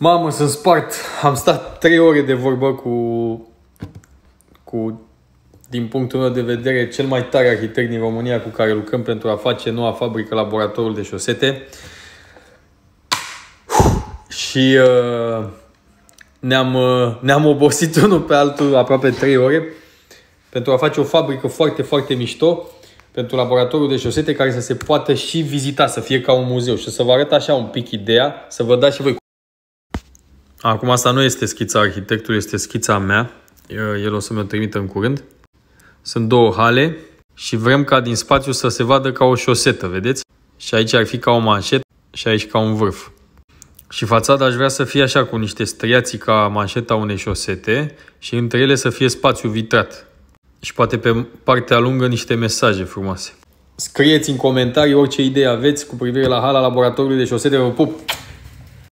Mamă, sunt spart. Am stat 3 ore de vorbă cu, cu, din punctul meu de vedere, cel mai tare arhitect din România cu care lucrăm pentru a face noua fabrică, laboratorul de șosete. Și uh, ne-am, uh, ne-am obosit unul pe altul aproape 3 ore pentru a face o fabrică foarte, foarte mișto pentru laboratorul de șosete care să se poată și vizita, să fie ca un muzeu și să vă arăt așa un pic ideea, să vă dați și voi Acum asta nu este schița arhitectului, este schița mea. El o să mi-o trimită în curând. Sunt două hale și vrem ca din spațiu să se vadă ca o șosetă, vedeți? Și aici ar fi ca o manșetă și aici ca un vârf. Și fațada aș vrea să fie așa, cu niște striații ca manșeta unei șosete și între ele să fie spațiu vitrat. Și poate pe partea lungă niște mesaje frumoase. Scrieți în comentarii orice idee aveți cu privire la hala laboratorului de șosete. Vă pup!